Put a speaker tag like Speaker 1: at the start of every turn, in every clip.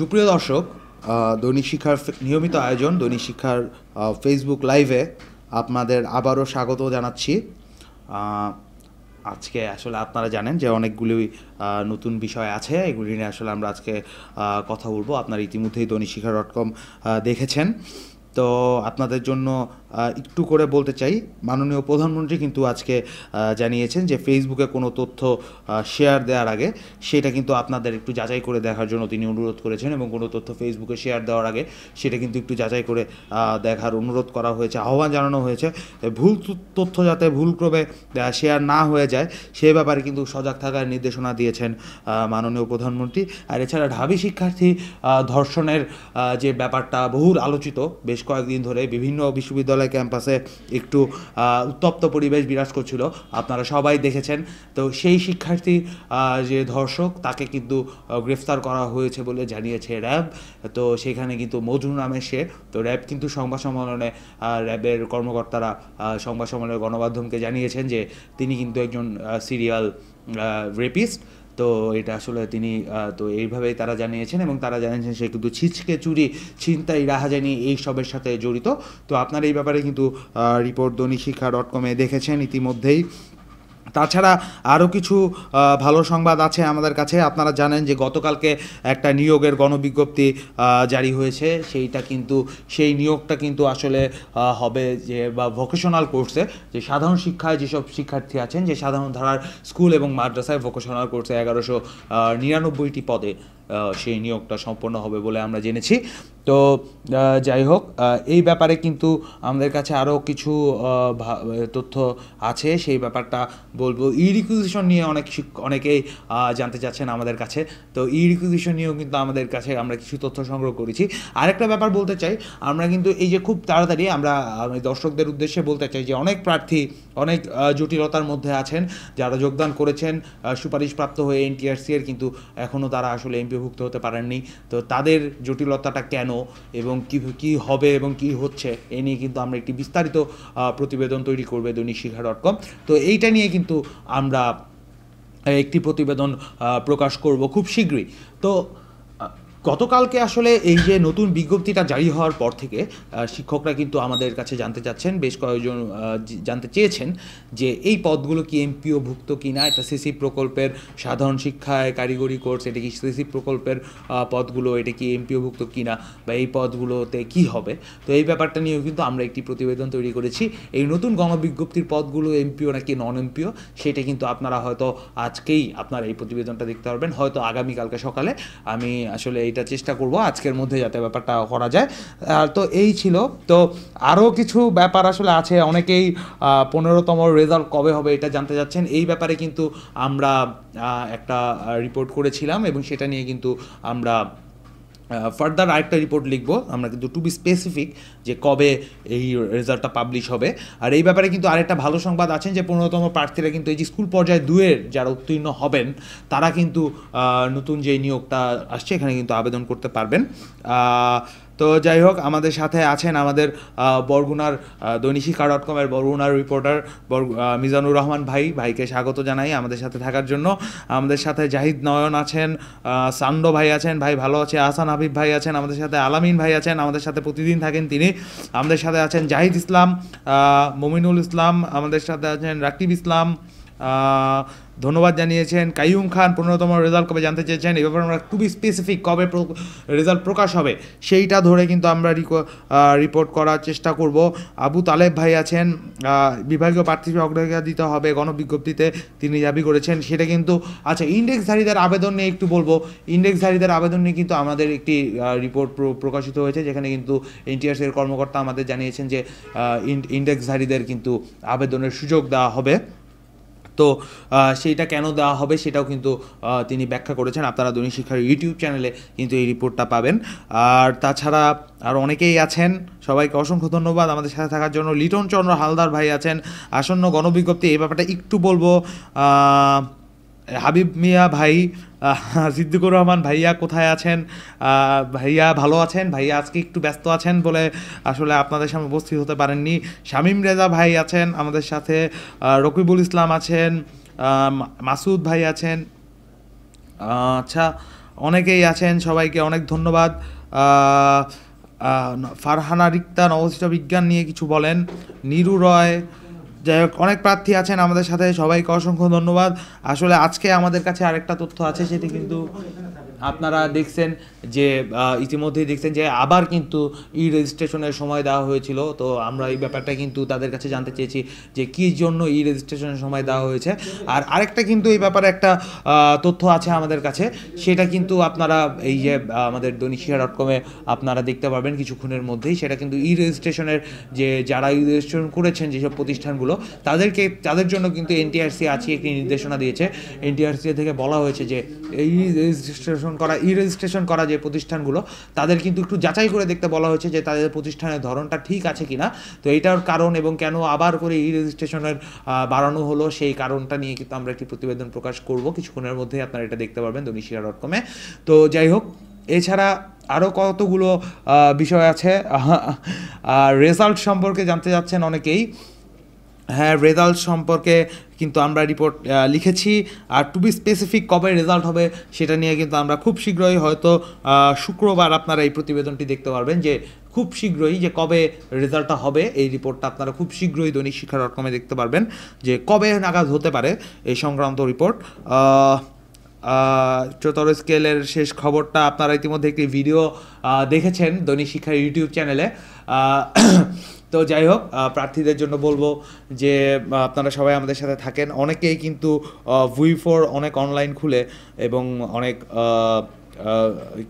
Speaker 1: সুপ্রিয় দর্শক দৈনিক শিক্ষার নিয়মিত আয়োজন দৈনিক শিক্ষার ফেসবুক লাইভে আপনাদের আবারও স্বাগত জানাচ্ছি আজকে আসলে আপনারা জানেন যে অনেকগুলি নতুন বিষয় আছে এগুলি নিয়ে আসলে আমরা আজকে কথা বলবো আপনারা ইতিমধ্যেই দৈনিক শিক্ষা ডট কম দেখেছেন তো আপনাদের জন্য একটু করে বলতে চাই মাননীয় প্রধানমন্ত্রী কিন্তু আজকে জানিয়েছেন যে ফেসবুকে কোনো তথ্য শেয়ার দেওয়ার আগে সেটা কিন্তু আপনাদের একটু যাচাই করে দেখার জন্য তিনি অনুরোধ করেছেন এবং কোনো তথ্য ফেসবুকে শেয়ার দেওয়ার আগে সেটা কিন্তু একটু যাচাই করে দেখার অনুরোধ করা হয়েছে আহ্বান জানানো হয়েছে ভুল তথ্য যাতে ভুলক্রমে শেয়ার না হয়ে যায় সে ব্যাপারে কিন্তু সজাগ থাকার নির্দেশনা দিয়েছেন মাননীয় প্রধানমন্ত্রী আর এছাড়া ঢাবি শিক্ষার্থী ধর্ষণের যে ব্যাপারটা বহুল আলোচিত বেশ বেশ কয়েকদিন ধরে বিভিন্ন বিশ্ববিদ্যালয় ক্যাম্পাসে একটু উত্তপ্ত পরিবেশ বিরাজ করছিল আপনারা সবাই দেখেছেন তো সেই শিক্ষার্থী যে ধর্ষক তাকে কিন্তু গ্রেফতার করা হয়েছে বলে জানিয়েছে র্যাব তো সেখানে কিন্তু মধুর নামে সে তো র্যাব কিন্তু সংবাদ সম্মেলনে র্যাবের কর্মকর্তারা সংবাদ সম্মেলনে গণমাধ্যমকে জানিয়েছেন যে তিনি কিন্তু একজন সিরিয়াল রেপিস্ট তো এটা আসলে তিনি তো এইভাবেই তারা জানিয়েছেন এবং তারা জানিয়েছেন সে কিন্তু ছিচকে চুরি ছিনতাই রাহাজানি এই সবের সাথে জড়িত তো আপনারা এই ব্যাপারে কিন্তু রিপোর্ট শিক্ষা ডট কমে দেখেছেন ইতিমধ্যেই তাছাড়া আরও কিছু ভালো সংবাদ আছে আমাদের কাছে আপনারা জানেন যে গতকালকে একটা নিয়োগের গণবিজ্ঞপ্তি জারি হয়েছে সেইটা কিন্তু সেই নিয়োগটা কিন্তু আসলে হবে যে বা ভোকেশনাল কোর্সে যে সাধারণ শিক্ষায় যেসব শিক্ষার্থী আছেন যে সাধারণ ধারার স্কুল এবং মাদ্রাসায় ভোকেশনাল কোর্সে এগারোশো নিরানব্বইটি পদে সেই নিয়োগটা সম্পন্ন হবে বলে আমরা জেনেছি তো যাই হোক এই ব্যাপারে কিন্তু আমাদের কাছে আরও কিছু তথ্য আছে সেই ব্যাপারটা বলবো ই রিকুইজিশন নিয়ে অনেক অনেকেই জানতে চাচ্ছেন আমাদের কাছে তো ই রিকুইজিশন নিয়েও কিন্তু আমাদের কাছে আমরা কিছু তথ্য সংগ্রহ করেছি আরেকটা ব্যাপার বলতে চাই আমরা কিন্তু এই যে খুব তাড়াতাড়ি আমরা দর্শকদের উদ্দেশ্যে বলতে চাই যে অনেক প্রার্থী অনেক জটিলতার মধ্যে আছেন যারা যোগদান করেছেন সুপারিশপ্রাপ্ত হয়ে এনটিআরসি এর কিন্তু এখনও তারা আসলে এমপি অন্তর্ভুক্ত হতে পারেননি তো তাদের জটিলতাটা কেন এবং কী কী হবে এবং কি হচ্ছে এ নিয়ে কিন্তু আমরা একটি বিস্তারিত প্রতিবেদন তৈরি করবে দৈনিক শিখা ডট কম তো এইটা নিয়ে কিন্তু আমরা একটি প্রতিবেদন প্রকাশ করব খুব শীঘ্রই তো গতকালকে আসলে এই যে নতুন বিজ্ঞপ্তিটা জারি হওয়ার পর থেকে শিক্ষকরা কিন্তু আমাদের কাছে জানতে চাচ্ছেন বেশ কয়েকজন জানতে চেয়েছেন যে এই পদগুলো কি এমপিও ভুক্ত কি না এটা সিসি প্রকল্পের সাধারণ শিক্ষায় কারিগরি কোর্স এটা কি সিসি প্রকল্পের পদগুলো এটা কি ভুক্ত কি না বা এই পদগুলোতে কি হবে তো এই ব্যাপারটা নিয়েও কিন্তু আমরা একটি প্রতিবেদন তৈরি করেছি এই নতুন গণবিজ্ঞপ্তির পদগুলো এমপিও নাকি নন এমপিও সেটা কিন্তু আপনারা হয়তো আজকেই আপনারা এই প্রতিবেদনটা দেখতে পারবেন হয়তো আগামীকালকে সকালে আমি আসলে এইটা চেষ্টা করব আজকের মধ্যে যাতে ব্যাপারটা করা যায় আর তো এই ছিল তো আরও কিছু ব্যাপার আসলে আছে অনেকেই পনেরোতম রেজাল্ট কবে হবে এটা জানতে যাচ্ছেন এই ব্যাপারে কিন্তু আমরা একটা রিপোর্ট করেছিলাম এবং সেটা নিয়ে কিন্তু আমরা ফার্দার আরেকটা রিপোর্ট লিখবো আমরা কিন্তু টু বি স্পেসিফিক যে কবে এই রেজাল্টটা পাবলিশ হবে আর এই ব্যাপারে কিন্তু আরেকটা ভালো সংবাদ আছেন যে পনেরোতম প্রার্থীরা কিন্তু এই যে স্কুল পর্যায়ে দুয়ের যারা উত্তীর্ণ হবেন তারা কিন্তু নতুন যে নিয়োগটা আসছে এখানে কিন্তু আবেদন করতে পারবেন তো যাই হোক আমাদের সাথে আছেন আমাদের বরগুনার দৈনিশিকা ডট কমের বরগুনার রিপোর্টার মিজানুর রহমান ভাই ভাইকে স্বাগত জানাই আমাদের সাথে থাকার জন্য আমাদের সাথে জাহিদ নয়ন আছেন সান্ড ভাই আছেন ভাই ভালো আছে আসান হাবিব ভাই আছেন আমাদের সাথে আলামিন ভাই আছেন আমাদের সাথে প্রতিদিন থাকেন তিনি আমাদের সাথে আছেন জাহিদ ইসলাম মমিনুল ইসলাম আমাদের সাথে আছেন রাকিব ইসলাম ধন্যবাদ জানিয়েছেন কাইয়ুম খান পনেরোতম রেজাল্ট কবে জানতে চেয়েছেন এ ব্যাপারে আমরা টু বি স্পেসিফিক কবে রেজাল্ট প্রকাশ হবে সেইটা ধরে কিন্তু আমরা রিপোর্ট করার চেষ্টা করব আবু তালেব ভাই আছেন বিভাগীয় প্রার্থী অগ্রাধিকার দিতে হবে গণবিজ্ঞপ্তিতে তিনি দাবি করেছেন সেটা কিন্তু আচ্ছা ইন্ডেক্সধারীদের আবেদন নিয়ে একটু বলবো ইন্ডেক্সধারীদের আবেদন নিয়ে কিন্তু আমাদের একটি রিপোর্ট প্রকাশিত হয়েছে যেখানে কিন্তু এনটিআরসির কর্মকর্তা আমাদের জানিয়েছেন যে ইন্ডেক্সধারীদের কিন্তু আবেদনের সুযোগ দেওয়া হবে তো সেইটা কেন দেওয়া হবে সেটাও কিন্তু তিনি ব্যাখ্যা করেছেন আপনারা দৈনিক শিক্ষার ইউটিউব চ্যানেলে কিন্তু এই রিপোর্টটা পাবেন আর তাছাড়া আর অনেকেই আছেন সবাইকে অসংখ্য ধন্যবাদ আমাদের সাথে থাকার জন্য লিটন চন্দ্র হালদার ভাই আছেন আসন্ন গণবিজ্ঞপ্তি এই ব্যাপারটা একটু বলবো হাবিব মিয়া ভাই সিদ্দিকুর রহমান ভাইয়া কোথায় আছেন ভাইয়া ভালো আছেন ভাইয়া আজকে একটু ব্যস্ত আছেন বলে আসলে আপনাদের সামনে উপস্থিত হতে পারেননি শামীম রেজা ভাই আছেন আমাদের সাথে রকিবুল ইসলাম আছেন মাসুদ ভাই আছেন আচ্ছা অনেকেই আছেন সবাইকে অনেক ধন্যবাদ ফারহানা রিক্তা নবস্থিত বিজ্ঞান নিয়ে কিছু বলেন নিরু রয় যাই হোক অনেক প্রার্থী আছেন আমাদের সাথে সবাইকে অসংখ্য ধন্যবাদ আসলে আজকে আমাদের কাছে আরেকটা তথ্য আছে সেটি কিন্তু আপনারা দেখছেন যে ইতিমধ্যেই দেখছেন যে আবার কিন্তু ই রেজিস্ট্রেশনের সময় দেওয়া হয়েছিল তো আমরা এই ব্যাপারটা কিন্তু তাদের কাছে জানতে চেয়েছি যে কি জন্য ই রেজিস্ট্রেশনের সময় দেওয়া হয়েছে আর আরেকটা কিন্তু এই ব্যাপারে একটা তথ্য আছে আমাদের কাছে সেটা কিন্তু আপনারা এই যে আমাদের দনিশিয়া ডট কমে আপনারা দেখতে পারবেন কিছুক্ষণের মধ্যেই সেটা কিন্তু ই রেজিস্ট্রেশনের যে যারা ই রেজিস্ট্রেশন করেছেন যেসব প্রতিষ্ঠানগুলো তাদেরকে তাদের জন্য কিন্তু এনটিআরসি আছে একটি নির্দেশনা দিয়েছে এনটিআরসি থেকে বলা হয়েছে যে এই রেজিস্ট্রেশন রেজিস্ট্রেশন করা ই রেজিস্ট্রেশন করা যে প্রতিষ্ঠানগুলো তাদের কিন্তু একটু যাচাই করে দেখতে বলা হয়েছে যে তাদের প্রতিষ্ঠানের ধরনটা ঠিক আছে কি না তো এটার কারণ এবং কেন আবার করে ই রেজিস্ট্রেশনের বাড়ানো হলো সেই কারণটা নিয়ে কিন্তু আমরা একটি প্রতিবেদন প্রকাশ করব কিছুক্ষণের মধ্যে আপনারা এটা দেখতে পারবেন দনিশিয়া ডট কমে তো যাই হোক এছাড়া আরও কতগুলো বিষয় আছে রেজাল্ট সম্পর্কে জানতে যাচ্ছেন অনেকেই হ্যাঁ রেজাল্ট সম্পর্কে কিন্তু আমরা রিপোর্ট লিখেছি আর টু বি স্পেসিফিক কবে রেজাল্ট হবে সেটা নিয়ে কিন্তু আমরা খুব শীঘ্রই হয়তো শুক্রবার আপনারা এই প্রতিবেদনটি দেখতে পারবেন যে খুব শীঘ্রই যে কবে রেজাল্টটা হবে এই রিপোর্টটা আপনারা খুব শীঘ্রই দৈনিক শিক্ষা ডট কমে দেখতে পারবেন যে কবে নাগাজ হতে পারে এই সংক্রান্ত রিপোর্ট চতর স্কেলের শেষ খবরটা আপনারা ইতিমধ্যে একটি ভিডিও দেখেছেন দৈনিক শিক্ষার ইউটিউব চ্যানেলে তো যাই হোক প্রার্থীদের জন্য বলবো যে আপনারা সবাই আমাদের সাথে থাকেন অনেকেই কিন্তু ভুই ফোর অনেক অনলাইন খুলে এবং অনেক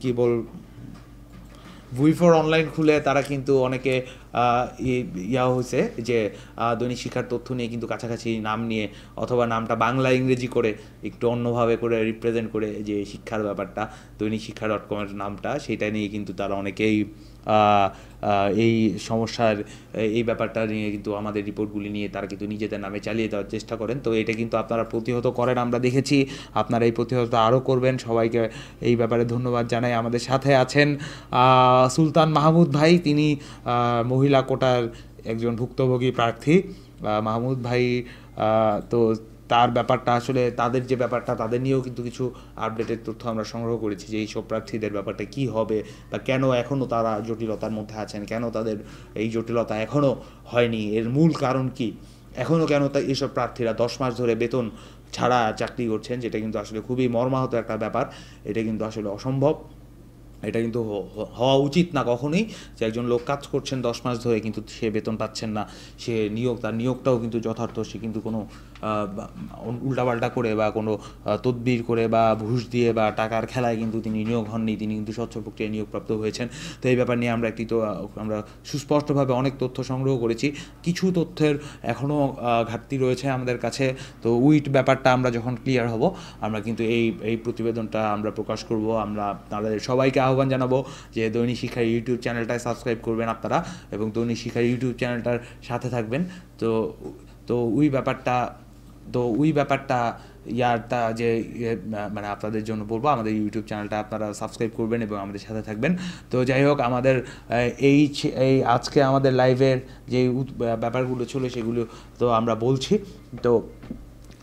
Speaker 1: কি বল ভুই ফোর অনলাইন খুলে তারা কিন্তু অনেকে ইয়া হয়েছে যে দৈনিক শিক্ষার তথ্য নিয়ে কিন্তু কাছাকাছি নাম নিয়ে অথবা নামটা বাংলা ইংরেজি করে একটু অন্যভাবে করে রিপ্রেজেন্ট করে যে শিক্ষার ব্যাপারটা দৈনিক শিক্ষা ডট কমের নামটা সেটা নিয়ে কিন্তু তারা অনেকেই এই সমস্যার এই ব্যাপারটা নিয়ে কিন্তু আমাদের রিপোর্টগুলি নিয়ে তারা কিন্তু নিজেদের নামে চালিয়ে দেওয়ার চেষ্টা করেন তো এটা কিন্তু আপনারা প্রতিহত করেন আমরা দেখেছি আপনারা এই প্রতিহত আরও করবেন সবাইকে এই ব্যাপারে ধন্যবাদ জানাই আমাদের সাথে আছেন সুলতান মাহমুদ ভাই তিনি মহিলা কোটার একজন ভুক্তভোগী প্রার্থী মাহমুদ ভাই তো তার ব্যাপারটা আসলে তাদের যে ব্যাপারটা তাদের নিয়েও কিন্তু কিছু আপডেটের তথ্য আমরা সংগ্রহ করেছি যে এইসব প্রার্থীদের ব্যাপারটা কি হবে বা কেন এখনও তারা জটিলতার মধ্যে আছেন কেন তাদের এই জটিলতা এখনও হয়নি এর মূল কারণ কি এখনও কেন তা এইসব প্রার্থীরা দশ মাস ধরে বেতন ছাড়া চাকরি করছেন যেটা কিন্তু আসলে খুবই মর্মাহত একটা ব্যাপার এটা কিন্তু আসলে অসম্ভব এটা কিন্তু হওয়া উচিত না কখনোই যে একজন লোক কাজ করছেন দশ মাস ধরে কিন্তু সে বেতন পাচ্ছেন না সে নিয়োগ তার নিয়োগটাও কিন্তু যথার্থ সে কিন্তু কোনো উল্টাপাল্টা করে বা কোনো তদবির করে বা ঘুষ দিয়ে বা টাকার খেলায় কিন্তু তিনি নিয়োগ হননি তিনি কিন্তু স্বচ্ছ প্রক্রিয়ায় নিয়োগপ্রাপ্ত হয়েছেন তো এই ব্যাপার নিয়ে আমরা একটি তো আমরা সুস্পষ্টভাবে অনেক তথ্য সংগ্রহ করেছি কিছু তথ্যের এখনও ঘাটতি রয়েছে আমাদের কাছে তো উইট ব্যাপারটা আমরা যখন ক্লিয়ার হব আমরা কিন্তু এই এই প্রতিবেদনটা আমরা প্রকাশ করব আমরা আপনাদের সবাইকে আহ্বান জানাবো যে দৈনিক শিক্ষার ইউটিউব চ্যানেলটায় সাবস্ক্রাইব করবেন আপনারা এবং দৈনিক শিক্ষার ইউটিউব চ্যানেলটার সাথে থাকবেন তো তো ওই ব্যাপারটা তো ওই ব্যাপারটা ইয়ারটা যে ইয়ে, মানে আপনাদের জন্য বলবো আমাদের ইউটিউব চ্যানেলটা আপনারা সাবস্ক্রাইব করবেন এবং আমাদের সাথে থাকবেন তো যাই হোক আমাদের এই এই আজকে আমাদের লাইভের যে ব্যাপারগুলো ছিল সেগুলো তো আমরা বলছি তো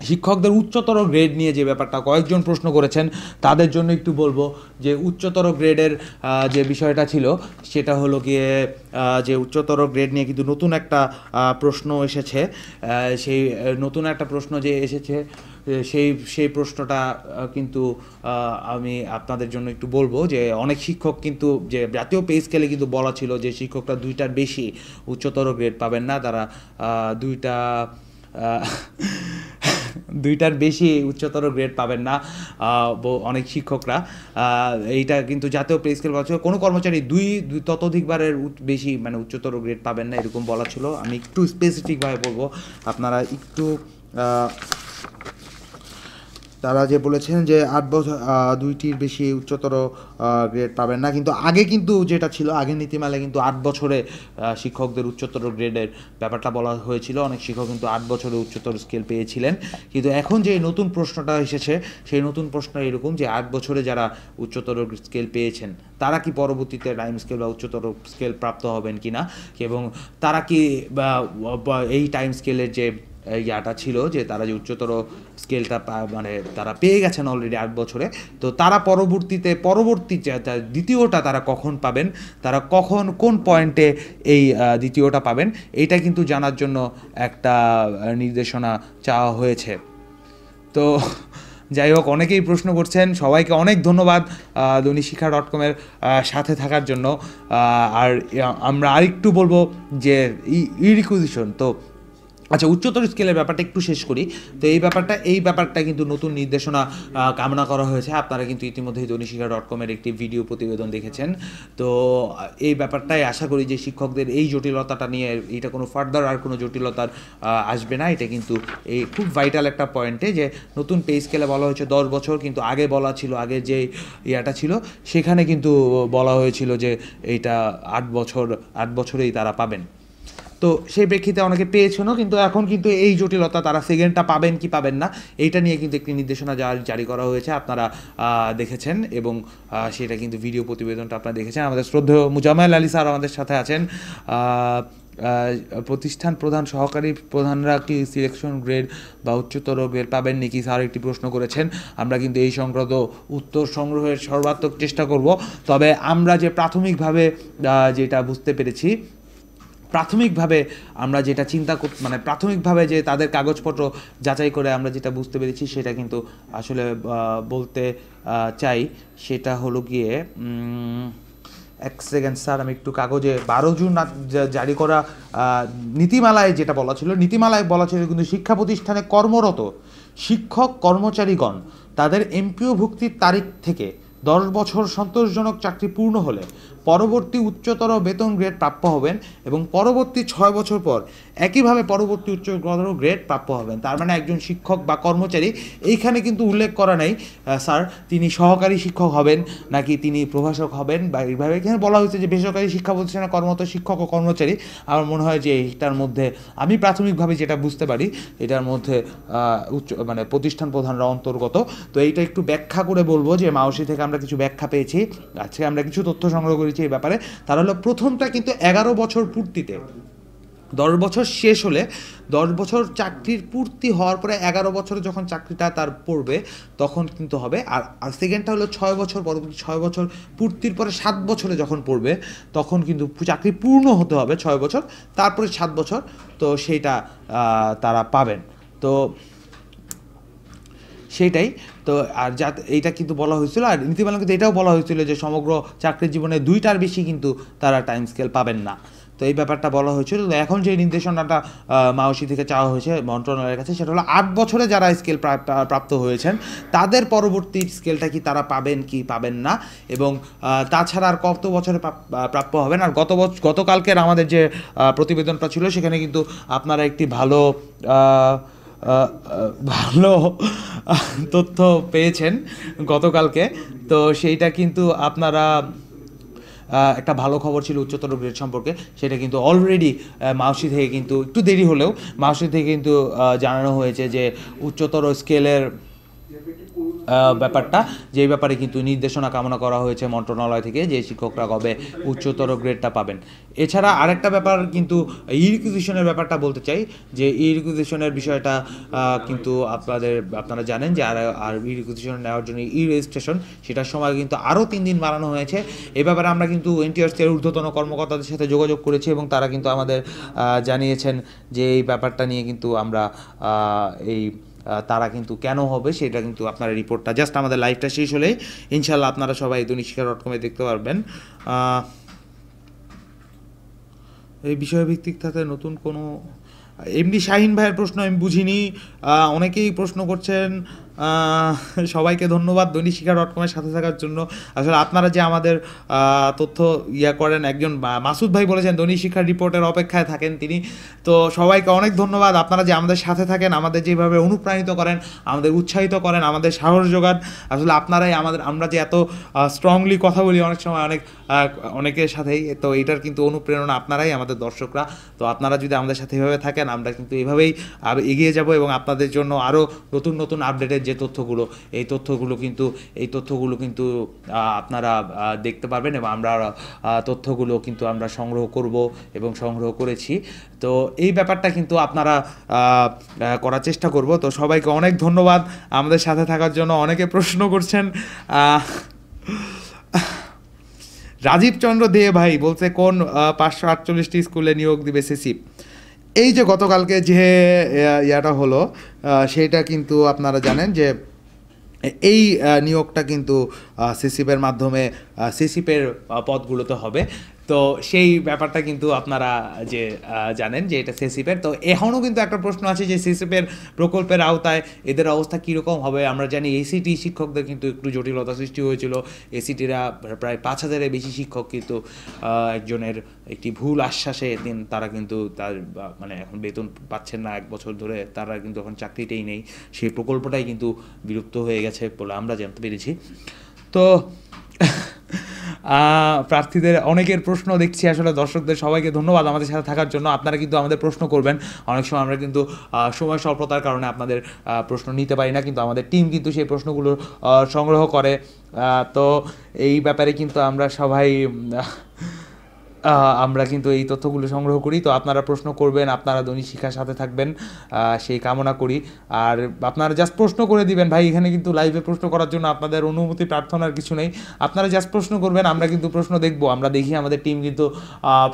Speaker 1: শিক্ষকদের উচ্চতর গ্রেড নিয়ে যে ব্যাপারটা কয়েকজন প্রশ্ন করেছেন তাদের জন্য একটু বলবো যে উচ্চতর গ্রেডের যে বিষয়টা ছিল সেটা হলো গিয়ে যে উচ্চতর গ্রেড নিয়ে কিন্তু নতুন একটা প্রশ্ন এসেছে সেই নতুন একটা প্রশ্ন যে এসেছে সেই সেই প্রশ্নটা কিন্তু আমি আপনাদের জন্য একটু বলবো যে অনেক শিক্ষক কিন্তু যে জাতীয় পে স্কেলে কিন্তু বলা ছিল যে শিক্ষকরা দুইটার বেশি উচ্চতর গ্রেড পাবেন না তারা দুইটা দুইটার বেশি উচ্চতর গ্রেড পাবেন না অনেক শিক্ষকরা এইটা কিন্তু জাতীয় পে স্কেল বলা ছিল কোনো কর্মচারী দুই ততোধিকবারের বেশি মানে উচ্চতর গ্রেড পাবেন না এরকম বলা ছিল আমি একটু স্পেসিফিকভাবে বলবো আপনারা একটু তারা যে বলেছেন যে আট বছর দুইটির বেশি উচ্চতর গ্রেড পাবেন না কিন্তু আগে কিন্তু যেটা ছিল আগে নীতিমালে কিন্তু আট বছরে শিক্ষকদের উচ্চতর গ্রেডের ব্যাপারটা বলা হয়েছিল অনেক শিক্ষক কিন্তু আট বছরে উচ্চতর স্কেল পেয়েছিলেন কিন্তু এখন যে নতুন প্রশ্নটা এসেছে সেই নতুন প্রশ্ন এরকম যে আট বছরে যারা উচ্চতর স্কেল পেয়েছেন তারা কি পরবর্তীতে টাইম স্কেল বা উচ্চতর স্কেল প্রাপ্ত হবেন কি না এবং তারা কি এই টাইম স্কেলের যে ইয়াটা ছিল যে তারা যে উচ্চতর স্কেলটা মানে তারা পেয়ে গেছেন অলরেডি আট বছরে তো তারা পরবর্তীতে পরবর্তী দ্বিতীয়টা তারা কখন পাবেন তারা কখন কোন পয়েন্টে এই দ্বিতীয়টা পাবেন এটা কিন্তু জানার জন্য একটা নির্দেশনা চাওয়া হয়েছে তো যাই হোক অনেকেই প্রশ্ন করছেন সবাইকে অনেক ধন্যবাদ শিখা ডট কমের সাথে থাকার জন্য আর আমরা আরেকটু বলবো যে ই রিকুইজিশন তো আচ্ছা উচ্চতর স্কেলের ব্যাপারটা একটু শেষ করি তো এই ব্যাপারটা এই ব্যাপারটা কিন্তু নতুন নির্দেশনা কামনা করা হয়েছে আপনারা কিন্তু ইতিমধ্যে দনিশিকা ডট কমের একটি ভিডিও প্রতিবেদন দেখেছেন তো এই ব্যাপারটাই আশা করি যে শিক্ষকদের এই জটিলতাটা নিয়ে এটা কোনো ফার্দার আর কোনো জটিলতার আসবে না এটা কিন্তু এই খুব ভাইটাল একটা পয়েন্টে যে নতুন পে স্কেলে বলা হয়েছে দশ বছর কিন্তু আগে বলা ছিল আগে যে ইয়াটা ছিল সেখানে কিন্তু বলা হয়েছিল যে এইটা আট বছর আট বছরেই তারা পাবেন তো সেই প্রেক্ষিতে অনেকে পেয়েছেনও কিন্তু এখন কিন্তু এই জটিলতা তারা সেকেন্ডটা পাবেন কি পাবেন না এইটা নিয়ে কিন্তু একটি নির্দেশনা জারি করা হয়েছে আপনারা দেখেছেন এবং সেটা কিন্তু ভিডিও প্রতিবেদনটা আপনারা দেখেছেন আমাদের শ্রদ্ধেয় মুজামাল আলী স্যার আমাদের সাথে আছেন প্রতিষ্ঠান প্রধান সহকারী প্রধানরা কি সিলেকশন গ্রেড বা উচ্চতর গ্রেড পাবেন নাকি স্যার একটি প্রশ্ন করেছেন আমরা কিন্তু এই সংক্রান্ত উত্তর সংগ্রহের সর্বাত্মক চেষ্টা করব তবে আমরা যে প্রাথমিকভাবে যেটা বুঝতে পেরেছি প্রাথমিকভাবে আমরা যেটা চিন্তা মানে প্রাথমিকভাবে যে তাদের কাগজপত্র যাচাই করে আমরা যেটা বুঝতে পেরেছি সেটা কিন্তু আসলে বলতে চাই সেটা হলো গিয়ে এক সেকেন্ড স্যার আমি একটু কাগজে বারো জুন জারি করা নীতিমালায় যেটা বলা ছিল নীতিমালায় বলা ছিল কিন্তু শিক্ষা প্রতিষ্ঠানে কর্মরত শিক্ষক কর্মচারীগণ তাদের এমপিও ভুক্তির তারিখ থেকে দশ বছর সন্তোষজনক চাকরি পূর্ণ হলে পরবর্তী উচ্চতর বেতন গ্রেড প্রাপ্য হবেন এবং পরবর্তী ছয় বছর পর একইভাবে পরবর্তী উচ্চতর গ্রেড প্রাপ্য হবেন তার মানে একজন শিক্ষক বা কর্মচারী এইখানে কিন্তু উল্লেখ করা নেই স্যার তিনি সহকারী শিক্ষক হবেন নাকি তিনি প্রভাষক হবেন বা এইভাবে এখানে বলা হয়েছে যে বেসরকারি শিক্ষা প্রতিষ্ঠানে কর্মরত শিক্ষক ও কর্মচারী আমার মনে হয় যে এইটার মধ্যে আমি প্রাথমিকভাবে যেটা বুঝতে পারি এটার মধ্যে উচ্চ মানে প্রতিষ্ঠান প্রধানরা অন্তর্গত তো এইটা একটু ব্যাখ্যা করে বলবো যে মাওসি থেকে আমরা কিছু ব্যাখ্যা পেয়েছি আজকে আমরা কিছু তথ্য সংগ্রহ করেছি এই ব্যাপারে তাহলে হলো প্রথমটা কিন্তু এগারো বছর পূর্তিতে দশ বছর শেষ হলে দশ বছর চাকরির পূর্তি হওয়ার পরে এগারো বছরে যখন চাকরিটা তার পড়বে তখন কিন্তু হবে আর সেকেন্ডটা হলো ছয় বছর পরবর্তী ছয় বছর পূর্তির পরে সাত বছরে যখন পড়বে তখন কিন্তু চাকরি পূর্ণ হতে হবে ছয় বছর তারপরে সাত বছর তো সেইটা তারা পাবেন তো সেইটাই তো আর যা এইটা কিন্তু বলা হয়েছিল আর নীতিমালা কিন্তু এটাও বলা হয়েছিল যে সমগ্র চাকরির জীবনে দুইটার বেশি কিন্তু তারা টাইম স্কেল পাবেন না তো এই ব্যাপারটা বলা হয়েছিল কিন্তু এখন যে নির্দেশনাটা মাওসি থেকে চাওয়া হয়েছে মন্ত্রণালয়ের কাছে সেটা হলো আট বছরে যারা স্কেল প্রাপ্ত হয়েছেন তাদের পরবর্তী স্কেলটা কি তারা পাবেন কি পাবেন না এবং তাছাড়া আর কত বছরে প্রাপ্য হবেন আর গত বছর গতকালকের আমাদের যে প্রতিবেদনটা ছিল সেখানে কিন্তু আপনারা একটি ভালো ভালো তথ্য পেয়েছেন গতকালকে তো সেইটা কিন্তু আপনারা একটা ভালো খবর ছিল উচ্চতর গ্রেড সম্পর্কে সেটা কিন্তু অলরেডি মাউসি থেকে কিন্তু একটু দেরি হলেও মাউসি থেকে কিন্তু জানানো হয়েছে যে উচ্চতর স্কেলের ব্যাপারটা যেই ব্যাপারে কিন্তু নির্দেশনা কামনা করা হয়েছে মন্ত্রণালয় থেকে যে শিক্ষকরা কবে উচ্চতর গ্রেডটা পাবেন এছাড়া আরেকটা ব্যাপার কিন্তু ই ব্যাপারটা বলতে চাই যে ই বিষয়টা কিন্তু আপনাদের আপনারা জানেন যে আর আর ই নেওয়ার জন্য ই রেজিস্ট্রেশন সেটার সময় কিন্তু আরও তিন দিন বাড়ানো হয়েছে এ ব্যাপারে আমরা কিন্তু এনটিআরসির ঊর্ধ্বতন কর্মকর্তাদের সাথে যোগাযোগ করেছি এবং তারা কিন্তু আমাদের জানিয়েছেন যে এই ব্যাপারটা নিয়ে কিন্তু আমরা এই তারা কিন্তু কেন হবে সেটা কিন্তু আপনারা রিপোর্টটা জাস্ট আমাদের লাইভটা শেষ হলে ইনশাল্লাহ আপনারা সবাই দুনিশিকা ডট কমে দেখতে পারবেন এই বিষয়ভিত্তিক থাকে নতুন কোনো এমডি শাহিন ভাইয়ের প্রশ্ন আমি বুঝিনি অনেকেই প্রশ্ন করছেন সবাইকে ধন্যবাদ দৈনিক শিখা ডট কমের সাথে থাকার জন্য আসলে আপনারা যে আমাদের তথ্য ইয়া করেন একজন মাসুদ ভাই বলেছেন দৈনিক শিক্ষার রিপোর্টের অপেক্ষায় থাকেন তিনি তো সবাইকে অনেক ধন্যবাদ আপনারা যে আমাদের সাথে থাকেন আমাদের যেভাবে অনুপ্রাণিত করেন আমাদের উৎসাহিত করেন আমাদের সাহস যোগান আসলে আপনারাই আমাদের আমরা যে এত স্ট্রংলি কথা বলি অনেক সময় অনেক অনেকের সাথেই তো এটার কিন্তু অনুপ্রেরণা আপনারাই আমাদের দর্শকরা তো আপনারা যদি আমাদের সাথে এভাবে থাকেন আমরা কিন্তু এভাবেই এগিয়ে যাব এবং আপনাদের জন্য আরও নতুন নতুন আপডেটের যে তথ্যগুলো এই তথ্যগুলো কিন্তু এই তথ্যগুলো কিন্তু আপনারা দেখতে পারবেন এবং আমরা তথ্যগুলো কিন্তু আমরা সংগ্রহ করব এবং সংগ্রহ করেছি তো এই ব্যাপারটা কিন্তু আপনারা করার চেষ্টা করব তো সবাইকে অনেক ধন্যবাদ আমাদের সাথে থাকার জন্য অনেকে প্রশ্ন করছেন রাজীব চন্দ্র দে ভাই বলছে কোন পাঁচশো আটচল্লিশটি স্কুলে নিয়োগ দিবে সেসিপ এই যে গতকালকে যে ইয়াটা হলো সেটা কিন্তু আপনারা জানেন যে এই নিয়োগটা কিন্তু সিসিপের মাধ্যমে সিসিপের পদগুলোতে হবে তো সেই ব্যাপারটা কিন্তু আপনারা যে জানেন যে এটা সিসিপের তো এখনও কিন্তু একটা প্রশ্ন আছে যে সিসিপের প্রকল্পের আওতায় এদের অবস্থা কীরকম হবে আমরা জানি এসিটি শিক্ষকদের কিন্তু একটু জটিলতা সৃষ্টি হয়েছিল এসিটিরা প্রায় পাঁচ হাজারের বেশি শিক্ষক কিন্তু একজনের একটি ভুল আশ্বাসে দিন তারা কিন্তু তার মানে এখন বেতন পাচ্ছেন না এক বছর ধরে তারা কিন্তু এখন চাকরিটাই নেই সেই প্রকল্পটাই কিন্তু বিলুপ্ত হয়ে গেছে বলে আমরা জানতে পেরেছি তো প্রার্থীদের অনেকের প্রশ্ন দেখছি আসলে দর্শকদের সবাইকে ধন্যবাদ আমাদের সাথে থাকার জন্য আপনারা কিন্তু আমাদের প্রশ্ন করবেন অনেক সময় আমরা কিন্তু সময় স্বল্পতার কারণে আপনাদের প্রশ্ন নিতে পারি না কিন্তু আমাদের টিম কিন্তু সেই প্রশ্নগুলো সংগ্রহ করে তো এই ব্যাপারে কিন্তু আমরা সবাই আমরা কিন্তু এই তথ্যগুলো সংগ্রহ করি তো আপনারা প্রশ্ন করবেন আপনারা দৈনিক শিক্ষার সাথে থাকবেন সেই কামনা করি আর আপনারা জাস্ট প্রশ্ন করে দিবেন ভাই এখানে কিন্তু লাইভে প্রশ্ন করার জন্য আপনাদের অনুমতি প্রার্থনার কিছু নেই আপনারা জাস্ট প্রশ্ন করবেন আমরা কিন্তু প্রশ্ন দেখব আমরা দেখি আমাদের টিম কিন্তু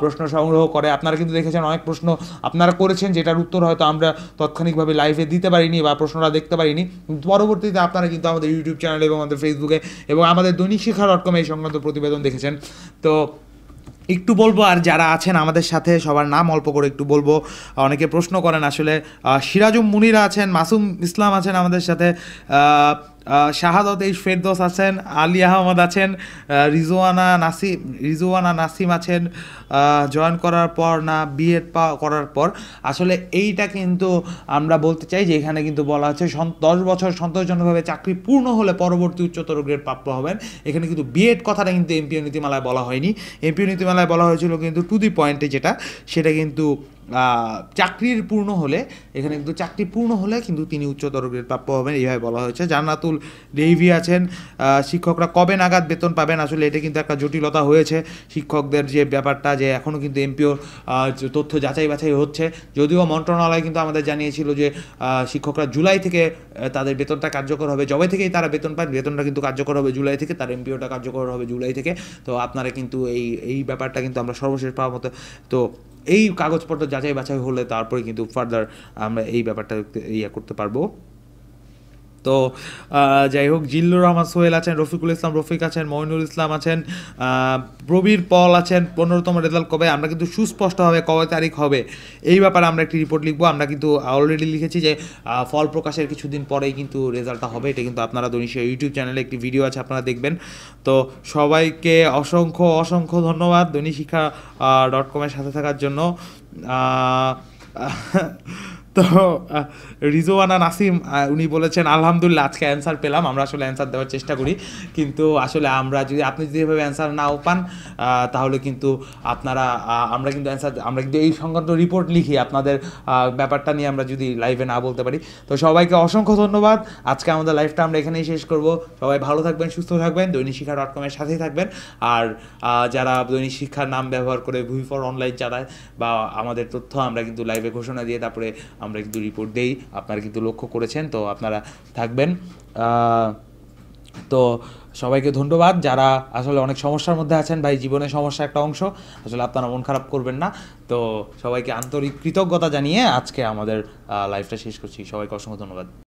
Speaker 1: প্রশ্ন সংগ্রহ করে আপনারা কিন্তু দেখেছেন অনেক প্রশ্ন আপনারা করেছেন যেটার উত্তর হয়তো আমরা তাৎক্ষণিকভাবে লাইভে দিতে পারিনি বা প্রশ্নটা দেখতে পারিনি পরবর্তীতে আপনারা কিন্তু আমাদের ইউটিউব চ্যানেল এবং আমাদের ফেসবুকে এবং আমাদের দৈনিক শিক্ষা ডট কমে এই সংক্রান্ত প্রতিবেদন দেখেছেন তো একটু বলবো আর যারা আছেন আমাদের সাথে সবার নাম অল্প করে একটু বলবো অনেকে প্রশ্ন করেন আসলে সিরাজুম মুনিরা আছেন মাসুম ইসলাম আছেন আমাদের সাথে শাহাদত এই ফেরদোস আছেন আলী আহমদ আছেন রিজওয়ানা নাসিম রিজওয়ানা নাসিম আছেন জয়েন করার পর না বিএড পা করার পর আসলে এইটা কিন্তু আমরা বলতে চাই যে এখানে কিন্তু বলা হচ্ছে দশ বছর সন্তোষজনকভাবে চাকরি পূর্ণ হলে পরবর্তী উচ্চতর গ্রেড প্রাপ্য হবেন এখানে কিন্তু বিএড কথাটা কিন্তু এমপিও নীতিমালায় বলা হয়নি এমপিও নীতিমালায় বলা হয়েছিল কিন্তু টু দি পয়েন্টে যেটা সেটা কিন্তু চাকরির পূর্ণ হলে এখানে কিন্তু চাকরি পূর্ণ হলে কিন্তু তিনি উচ্চতর গ্রেড প্রাপ্য হবেন এইভাবে বলা হয়েছে জান্নাতুল রেহিভি আছেন শিক্ষকরা কবে নাগাদ বেতন পাবেন আসলে এটা কিন্তু একটা জটিলতা হয়েছে শিক্ষকদের যে ব্যাপারটা যে এখনও কিন্তু এমপিও তথ্য যাচাই বাছাই হচ্ছে যদিও মন্ত্রণালয় কিন্তু আমাদের জানিয়েছিল যে শিক্ষকরা জুলাই থেকে তাদের বেতনটা কার্যকর হবে জবে থেকেই তারা বেতন পান বেতনটা কিন্তু কার্যকর হবে জুলাই থেকে তার এমপিওটা কার্যকর হবে জুলাই থেকে তো আপনারা কিন্তু এই এই ব্যাপারটা কিন্তু আমরা সর্বশেষ পাওয়ার মতো তো এই কাগজপত্র যাচাই বাছাই হলে তারপরে কিন্তু ফার্দার আমরা এই ব্যাপারটা ইয়ে করতে পারবো তো যাই হোক জিল্লুর রহমান সোহেল আছেন রফিকুল ইসলাম রফিক আছেন মইনুল ইসলাম আছেন প্রবীর পল আছেন পনেরোতম রেজাল্ট কবে আমরা কিন্তু সুস্পষ্ট হবে কবে তারিখ হবে এই ব্যাপারে আমরা একটি রিপোর্ট লিখবো আমরা কিন্তু অলরেডি লিখেছি যে ফল প্রকাশের কিছুদিন পরেই কিন্তু রেজাল্টটা হবে এটা কিন্তু আপনারা দৈনিক ইউটিউব চ্যানেলে একটি ভিডিও আছে আপনারা দেখবেন তো সবাইকে অসংখ্য অসংখ্য ধন্যবাদ দৈনিক শিক্ষা ডট কমের সাথে থাকার জন্য তো রিজওয়ানা নাসিম উনি বলেছেন আলহামদুলিল্লাহ আজকে অ্যান্সার পেলাম আমরা আসলে অ্যান্সার দেওয়ার চেষ্টা করি কিন্তু আসলে আমরা যদি আপনি যদি এভাবে অ্যান্সার নাও পান তাহলে কিন্তু আপনারা আমরা কিন্তু অ্যান্সার আমরা কিন্তু এই সংক্রান্ত রিপোর্ট লিখি আপনাদের ব্যাপারটা নিয়ে আমরা যদি লাইভে না বলতে পারি তো সবাইকে অসংখ্য ধন্যবাদ আজকে আমাদের লাইফটা আমরা এখানেই শেষ করব সবাই ভালো থাকবেন সুস্থ থাকবেন দৈনিক শিক্ষা ডট কমের সাথেই থাকবেন আর যারা দৈনিক শিক্ষার নাম ব্যবহার করে ভুই ফর অনলাইন চালায় বা আমাদের তথ্য আমরা কিন্তু লাইভে ঘোষণা দিয়ে তারপরে আমরা কিন্তু রিপোর্ট দেই আপনারা কিন্তু লক্ষ্য করেছেন তো আপনারা থাকবেন তো সবাইকে ধন্যবাদ যারা আসলে অনেক সমস্যার মধ্যে আছেন ভাই জীবনে সমস্যা একটা অংশ আসলে আপনারা মন খারাপ করবেন না তো সবাইকে আন্তরিক কৃতজ্ঞতা জানিয়ে আজকে আমাদের লাইফটা শেষ করছি সবাইকে অসংখ্য ধন্যবাদ